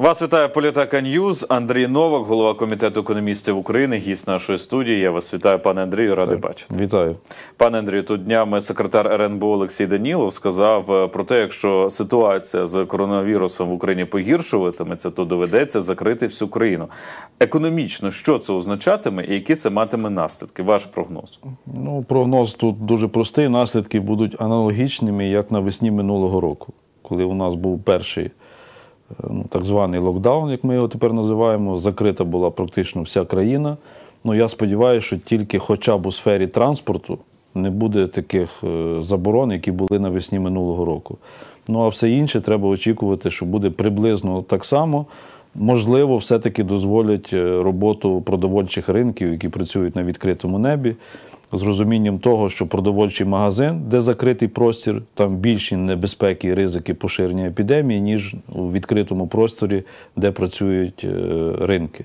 Вас вітає Політака Ньюз. Андрій Новак, голова комітету економістів України, гість нашої студії. Я вас вітаю, пане Андрію. Радий так, бачити. Вітаю, пане Андрію. Тут днями секретар РНБО Олексій Данілов сказав е, про те, якщо ситуація з коронавірусом в Україні погіршуватиметься, то доведеться закрити всю країну. Економічно що це означатиме, і які це матиме наслідки? Ваш прогноз? Ну прогноз тут дуже простий. Наслідки будуть аналогічними, як навесні минулого року, коли у нас був перший. Ем, так званий локдаун, як ми його тепер називаємо. Закрита була практично вся країна. Ну я сподіваюся, що тільки хоча б у сфері транспорту не буде таких е, заборон, які були навесні минулого року. Ну а все інше треба очікувати, що буде приблизно так само можливо, все-таки дозволять е, роботу продовольчих ринків, які працюють на відкритому небі, з розумінням того, що продовольчий магазин, де закритий простір, там більші небезпеки і ризики поширення епідемії, ніж у відкритому просторі, де працюють е, ринки.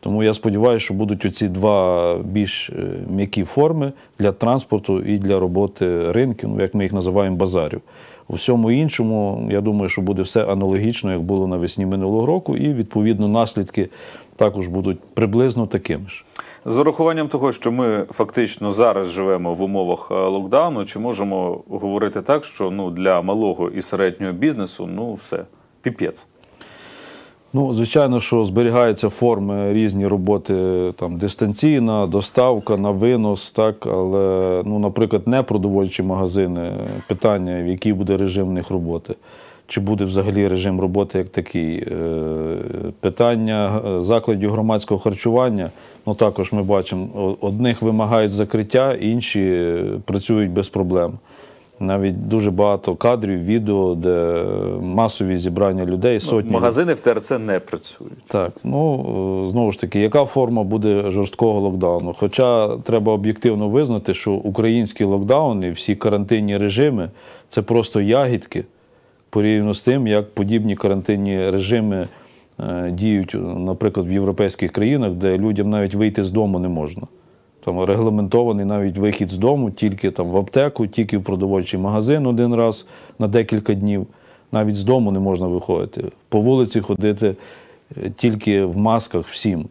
Тому я сподіваюся, що будуть оці два більш е, м'які форми для транспорту і для роботи ринків, ну як ми їх називаємо базарів. У всьому іншому, я думаю, що буде все аналогічно, як було навесні минулого року, і відповідно наслідки також будуть приблизно такими ж. З урахуванням того, що ми фактично зараз живемо в умовах е, локдауну, чи можемо говорити так, що ну для малого і середнього бізнесу ну все піпець. Ну, звичайно, що зберігаються форми різні роботи, там дистанційна, доставка на винос, так, але, ну, наприклад, продовольчі магазини, питання, в який буде режим в них роботи, чи буде взагалі режим роботи як такий. Е, питання е, закладів громадського харчування. Ну, також ми бачимо, одних вимагають закриття, інші е, працюють без проблем навіть дуже багато кадрів, відео, де масові зібрання людей. Ну, сотні. Ну, магазини в ТРЦ не працюють. Так, ну е, знову ж таки, яка форма буде жорсткого локдауну? Хоча треба об'єктивно визнати, що українські локдауни, всі карантинні режими це просто ягідки порівняно з тим, як подібні карантинні режими. Е, діють, наприклад, в європейських країнах, де людям навіть вийти з дому не можна. Там регламентований навіть вихід з дому, тільки там в аптеку, тільки в продовольчий магазин один раз на декілька днів. Навіть з дому не можна виходити. По вулиці ходити е, тільки в масках всім,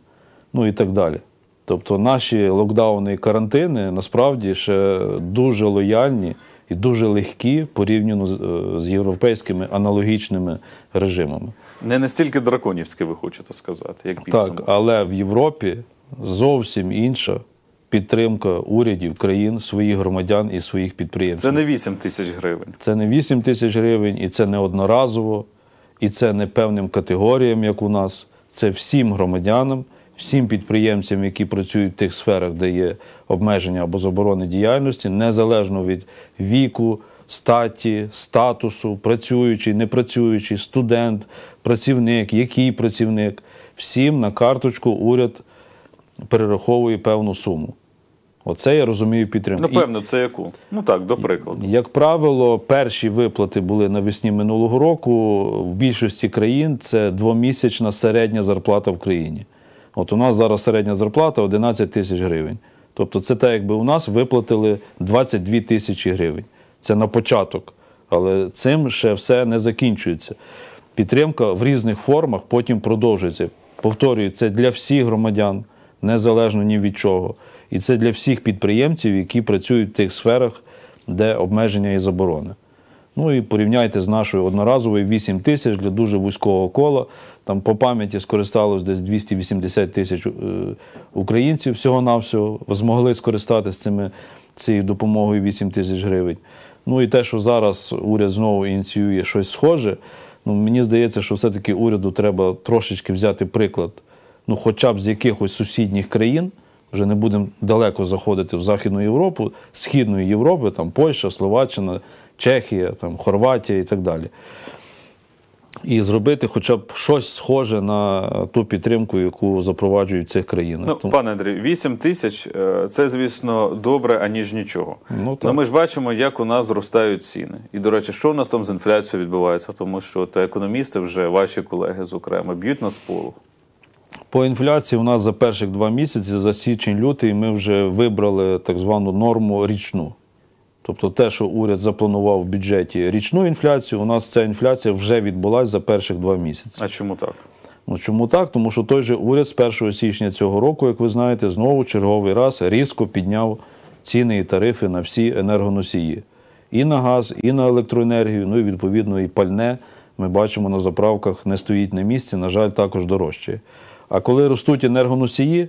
ну і так далі. Тобто наші локдауни і карантини насправді ще дуже лояльні і дуже легкі порівняно з е, європейськими аналогічними режимами. Не настільки драконівське, ви хочете сказати, як Так, але в Європі зовсім інша підтримка урядів країн, своїх громадян і своїх підприємців. Це не 8 тисяч гривень. Це не 8 тисяч гривень, і це не одноразово, і це не певним категоріям, як у нас. Це всім громадянам, всім підприємцям, які працюють в тих сферах, де є обмеження або заборони діяльності, незалежно від віку. Статі, статусу, працюючий, не працюючий, студент, працівник, який працівник, всім на карточку уряд перераховує певну суму. Оце я розумію підтримку. Напевно, ну, це яку? Ну так, до прикладу. Як правило, перші виплати були навесні минулого року. В більшості країн це двомісячна середня зарплата в країні. От у нас зараз середня зарплата 11 тисяч гривень. Тобто, це так, якби у нас виплатили 22 тисячі гривень. Це на початок. Але цим ще все не закінчується. Підтримка в різних формах потім продовжується. Повторюю, це для всіх громадян, незалежно ні від чого. І це для всіх підприємців, які працюють в тих сферах, де обмеження і заборони. Ну і порівняйте з нашою одноразовою 8 тисяч для дуже вузького кола. Там по пам'яті скористалось десь 280 тисяч е, українців всього-навсього, змогли скористатися цими, цією допомогою 8 тисяч гривень. Ну і те, що зараз уряд знову ініціює щось схоже, ну мені здається, що все-таки уряду треба трошечки взяти приклад, ну, хоча б з якихось сусідніх країн вже не будемо далеко заходити в Західну Європу, Східної Європи, там Польща, Словаччина, Чехія, там, Хорватія і так далі. І зробити хоча б щось схоже на ту підтримку, яку запроваджують цих країнах. Ну, Тому... Пане Андрій, 8 тисяч е, це, звісно, добре, аніж нічого. Ну, ну так. Но Ми ж бачимо, як у нас зростають ціни. І, до речі, що у нас там з інфляцією відбувається, тому що та економісти вже ваші колеги, зокрема, б'ють на сполу. По інфляції у нас за перших два місяці, за січень-лютий, ми вже вибрали так звану норму річну. Тобто те, що уряд запланував в бюджеті річну інфляцію, у нас ця інфляція вже відбулася за перших два місяці. А чому так? Ну чому так? Тому що той же уряд з 1 січня цього року, як ви знаєте, знову черговий раз різко підняв ціни і тарифи на всі енергоносії. І на газ, і на електроенергію, ну і відповідно і пальне. Ми бачимо на заправках не стоїть на місці, на жаль, також дорожче. А коли ростуть енергоносії,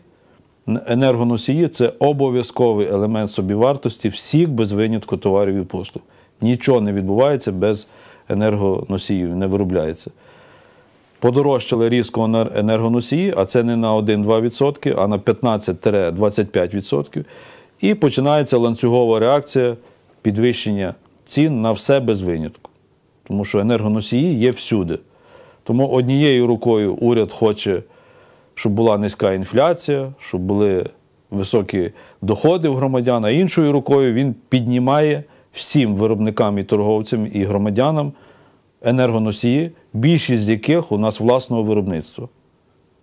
енергоносії це обов'язковий елемент собівартості всіх без винятку товарів і послуг. Нічого не відбувається без енергоносіїв, не виробляється. Подорожчали різко енергоносії, а це не на 1-2%, а на 15-25%. І починається ланцюгова реакція підвищення цін на все без винятку. Тому що енергоносії є всюди. Тому однією рукою уряд хоче щоб була низька інфляція, щоб були високі доходи у громадян, а іншою рукою він піднімає всім виробникам і торговцям і громадянам енергоносії, більшість з яких у нас власного виробництва.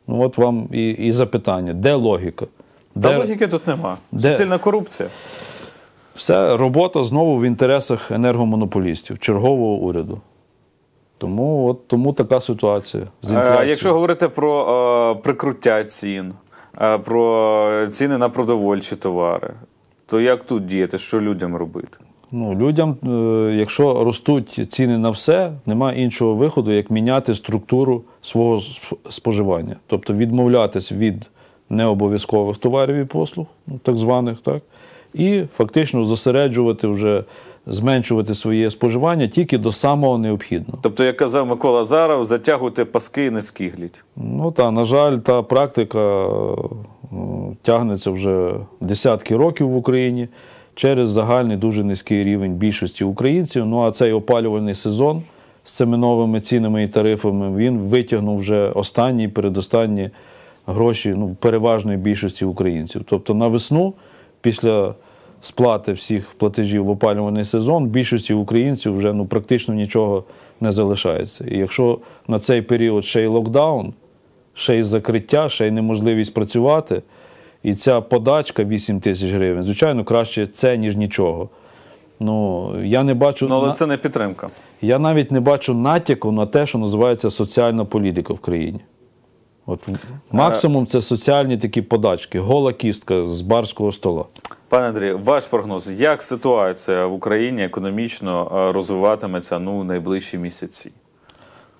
Ну от вам і і запитання, де логіка? Де... Та логіки тут нема. Де... Сильна корупція. Все робота знову в інтересах енергомонополістів, чергового уряду. Тому от тому така ситуація з е, інфляцією. Якщо говорити про е, прикруття цін, е, про ціни на продовольчі товари, то як тут діяти? Що людям робити? Ну, Людям, якщо ростуть ціни на все, немає іншого виходу, як міняти структуру свого споживання, тобто відмовлятись від необов'язкових товарів і послуг, ну, так званих, так, і фактично зосереджувати вже зменшувати своє споживання тільки до самого необхідного. Тобто, як казав Микола Заров, затягувати паски не скигліть. Ну та на жаль, та практика е, тягнеться вже десятки років в Україні через загальний дуже низький рівень більшості українців. Ну а цей опалювальний сезон з цими новими цінами і тарифами він витягнув вже останні передостанні гроші ну, переважної більшості українців. Тобто на весну після сплати всіх платежів в опалювальний сезон, більшості українців вже ну, практично нічого не залишається. І якщо на цей період ще й локдаун, ще й закриття, ще й неможливість працювати, і ця подачка 8 тисяч гривень, звичайно, краще це, ніж нічого. Ну, я не бачу. Ну, але на... це не підтримка. Я навіть не бачу натяку на те, що називається соціальна політика в країні. От е, Максимум це соціальні такі подачки, гола кістка з барського стола. Пане Андрію, ваш прогноз, як ситуація в Україні економічно е, розвиватиметься ну найближчі місяці?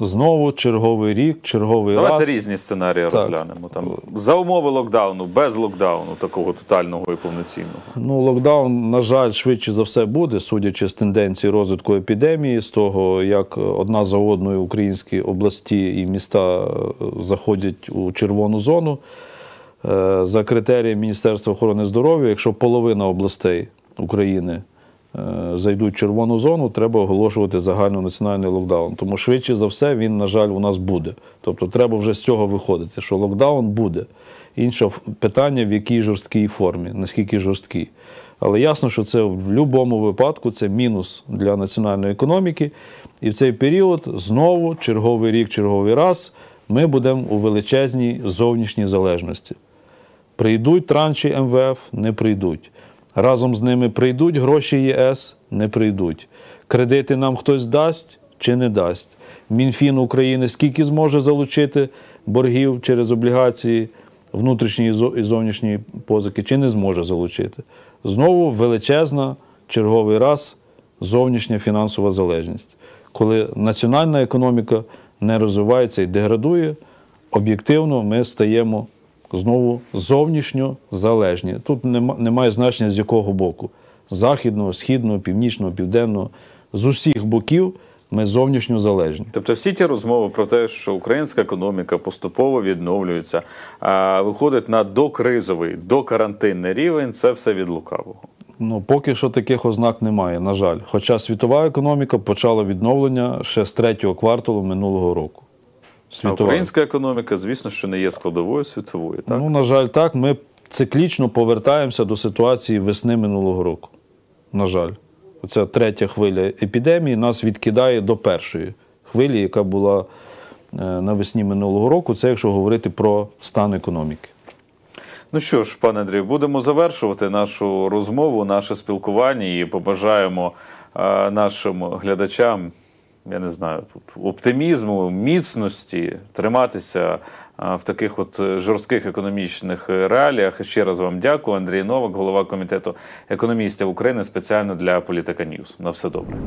знову черговий рік, черговий Давайте раз. Давайте різні сценарії так. розглянемо. Там За умови локдауну, без локдауну, такого тотального і повноцінного. Ну, локдаун, на жаль, швидше за все буде, судячи з тенденції розвитку епідемії, з того, як одна за одною українські області і міста е, заходять у червону зону. Е, за критерієм Міністерства охорони здоров'я, якщо половина областей України Е, зайдуть в червону зону, треба оголошувати загальнонаціональний локдаун. Тому швидше за все він, на жаль, у нас буде. Тобто треба вже з цього виходити, що локдаун буде. Інше питання, в якій жорсткій формі, наскільки жорсткій. Але ясно, що це в будь-якому випадку це мінус для національної економіки. І в цей період знову, черговий рік, черговий раз, ми будемо у величезній зовнішній залежності. Прийдуть транші МВФ, не прийдуть разом з ними прийдуть гроші ЄС, не прийдуть. Кредити нам хтось дасть чи не дасть. Мінфін України скільки зможе залучити боргів через облігації внутрішньої і зовнішньої позики, чи не зможе залучити. Знову величезна черговий раз зовнішня фінансова залежність, коли національна економіка не розвивається і деградує, об'єктивно ми стаємо знову зовнішньо залежні. Тут немає значення з якого боку: західного, східного, північного, південного, з усіх боків. Ми зовнішньо залежні. Тобто, всі ті розмови про те, що українська економіка поступово відновлюється, а виходить на докризовий, докарантинний рівень, це все від лукавого. Ну поки що таких ознак немає, на жаль. Хоча світова економіка почала відновлення ще з третього кварталу минулого року світова. А Українська економіка, звісно, що не є складовою світовою. Так? Ну, на жаль, так. Ми циклічно повертаємося до ситуації весни минулого року. На жаль, оця третя хвиля епідемії нас відкидає до першої хвилі, яка була е, навесні минулого року. Це якщо говорити про стан економіки. Ну що ж, пане Андрію, будемо завершувати нашу розмову, наше спілкування і побажаємо е, нашим глядачам я не знаю, тут оптимізму, міцності триматися е, в таких от е, жорстких економічних е, реаліях. Ще раз вам дякую. Андрій Новак, голова комітету економістів України, спеціально для Політика Ньюс. На все добре.